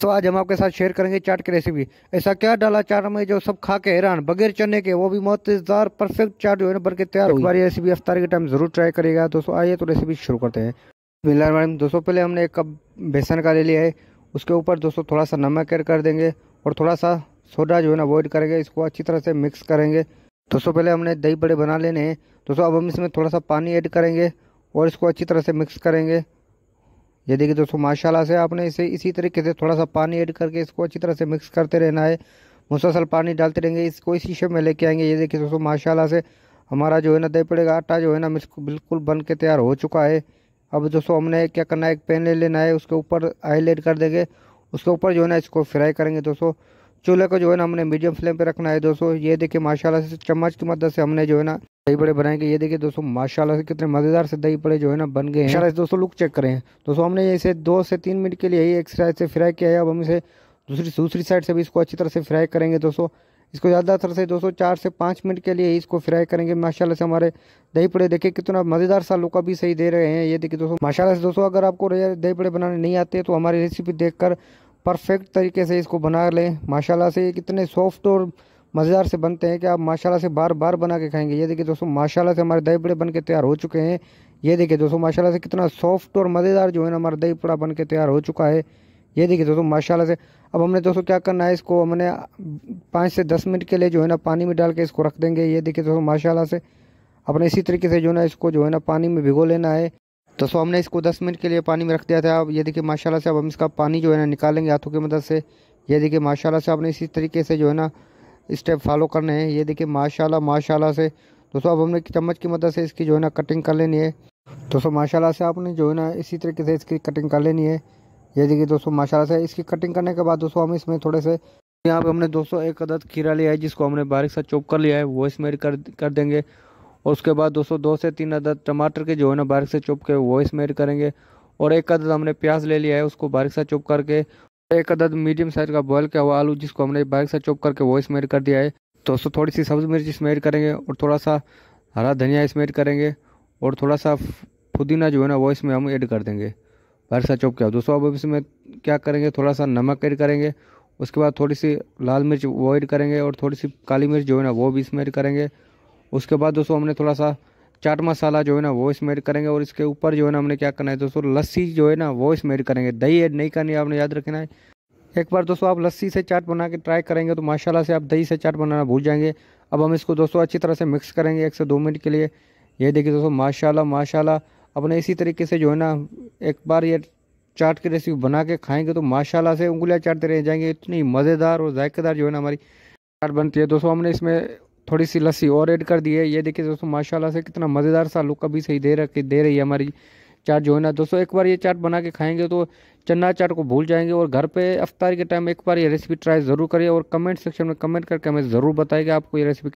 तो आज हम आपके साथ शेयर करेंगे चाट की रेसिपी ऐसा क्या डाला चाट में जो सब खा के हैरान बगैर चने के वो भी मौतदार परफेक्ट चाट जो है बन के तैयार हो रेसिपी अफ्तार के टाइम जरूर ट्राई करेगा दोस्तों आइए तो रेसिपी शुरू करते हैं दोस्तों पहले हमने एक कप बेसन का ले लिया है उसके ऊपर दोस्तों थोड़ा सा नमक एड कर देंगे और थोड़ा सा सोडा जो है ना अवॉइड करेंगे इसको अच्छी तरह से मिक्स करेंगे दोस्तों पहले हमने दही बड़े बना लेने हैं दोस्तों अब हम इसमें थोड़ा सा पानी ऐड करेंगे और इसको अच्छी तरह से मिक्स करेंगे ये देखिए दोस्तों माशाल्लाह से आपने इसे इसी तरीके से थोड़ा सा पानी ऐड करके इसको अच्छी तरह से मिक्स करते रहना है मुसलसल पानी डालते रहेंगे इसको इसी शेप में लेके आएंगे ये देखिए दोस्तों माशाल्लाह से हमारा जो है ना दही पड़ेगा आटा जो है ना बिल्कुल बन के तैयार हो चुका है अब दोस्तों हमने क्या करना है एक पैन ले लेना है उसके ऊपर ऑयल एड कर देंगे उसके ऊपर जो है ना इसको फ्राई करेंगे दोस्तों चूल्हे को जो है ना हमने मीडियम फ्लेम पे रखना है दोस्तों ये देखिए माशाल्लाह से चम्मच की मदद से हमने जो है ना दही बड़े बनाएंगे ये देखिए दोस्तों माशाल्लाह से कितने मज़ेदार से दही बड़े जो है ना बन गए हैं दोस्तों लुक चेक करें दोस्तों हमने इसे दो से तीन मिनट के लिए ही एक साइड से फ्राई किया है अब हम इसे दूसरी दूसरी साइड से भी इसको अच्छी तरह से फ्राई करेंगे दोस्तों इसको ज़्यादातर से दोस्तों चार से पाँच मिनट के लिए इसको फ्राई करेंगे माशाल्लाह से हमारे दही पड़े देखिए कितना मज़ेदार सा लुक अभी सही दे रहे हैं ये देखिए दोस्तों माशाल्लाह से दोस्तों अगर आपको दही पड़े बनाने नहीं आते तो हमारी रेसिपी देखकर परफेक्ट तरीके से इसको बना लें माशाल्लाह से ये कितने सॉफ्ट और मज़ेदार से बनते हैं कि आप माशाल्लाह से बार बार बना के खाएंगे ये देखिए दोस्तों माशाल्लाह से हमारे दही बड़े बन के तैयार हो चुके हैं ये देखिए दोस्तों माशाल्लाह से कितना सॉफ्ट और मज़ेदार जो है ना हमारा दही बड़ा बन के तैयार हो चुका है ये देखिए दोस्तों माशाल्लाह से अब हमने दोस्तों क्या करना है इसको हमने पाँच से दस मिनट के लिए जो है ना पानी में डाल के इसको रख देंगे ये देखिए दोस्तों माशाला से अपने इसी तरीके से जो है ना इसको जो है ना पानी में भिगो लेना है तो सो हमने इसको दस मिनट के लिए पानी में रख दिया था अब ये देखिए माशाल्लाह से अब हम इसका पानी जो है ना निकालेंगे हाथों की मदद से ये देखिए माशाल्लाह से आपने इसी तरीके से जो है ना स्टेप फॉलो करने हैं ये देखिए माशाल्लाह माशाल्लाह से दोस्तों अब हमने चम्मच की मदद से इसकी जो है ना कटिंग कर लेनी है दोस्तों माशाल्लाह से आपने जो है ना इसी तरीके से इसकी कटिंग कर लेनी है ये देखिए दोस्तों माशाला से इसकी कटिंग करने के बाद दोस्तों हम इसमें थोड़े से यहाँ पे हमने दोस्तों एक अदद खीरा लिया है जिसको हमने बारीक सा चॉप कर लिया है वो इसमें कर कर देंगे और उसके बाद दोस्तों दो से तीन अदद टमाटर के जो है ना बारीक से चुप के वो इसमें करेंगे और एक अदद हमने प्याज ले लिया है उसको बारीक सा चुप करके एक अदद मीडियम साइज का बॉयल किया हुआ आलू जिसको हमने बारीक से चॉप करके वो इसमें कर दिया है दोस्तों थोड़ी सी सब्ज़ मिर्च इसमें करेंगे और थोड़ा सा हरा धनिया इसमें करेंगे और थोड़ा सा पुदीना जो है ना वो इसमें हम ऐड कर देंगे बारीक सा चॉप किया दोस्तों अब इसमें क्या करेंगे थोड़ा सा नमक ऐड करेंगे उसके बाद थोड़ी सी लाल मिर्च वो ऐड करेंगे और थोड़ी सी काली मिर्च जो है ना वो भी इसमें करेंगे उसके बाद दोस्तों हमने थोड़ा सा चाट मसाला जो है ना वो इसमें ऐड करेंगे और इसके ऊपर जो है ना हमने क्या करना है दोस्तों लस्सी जो है ना वो इसमें ऐड करेंगे दही ऐड नहीं करनी आपने याद रखना है एक बार दोस्तों आप लस्सी से चाट बना के ट्राई करेंगे तो माशाला से आप दही से चाट बनाना भूल जाएंगे अब हम इसको दोस्तों अच्छी तरह से मिक्स करेंगे एक से दो मिनट के लिए ये देखिए दोस्तों माशाला माशाला अपने इसी तरीके से जो है ना एक बार ये चाट की रेसिपी बना के खाएंगे तो माशाला से उंगलियाँ चाटते रह जाएंगे इतनी मज़ेदार और जायकेदार जो है ना हमारी चाट बनती है दोस्तों हमने इसमें थोड़ी सी लस्सी और ऐड कर दी है ये देखिए दोस्तों माशाल्लाह से कितना मज़ेदार सा लुक अभी सही दे रखी दे रही है हमारी चाट जो है ना दोस्तों एक बार ये चाट बना के खाएंगे तो चना चाट को भूल जाएंगे और घर पे अफ्तार के टाइम एक बार ये रेसिपी ट्राई ज़रूर करिए और कमेंट सेक्शन में कमेंट करके हमें ज़रूर बताएगा आपको ये रेसिपी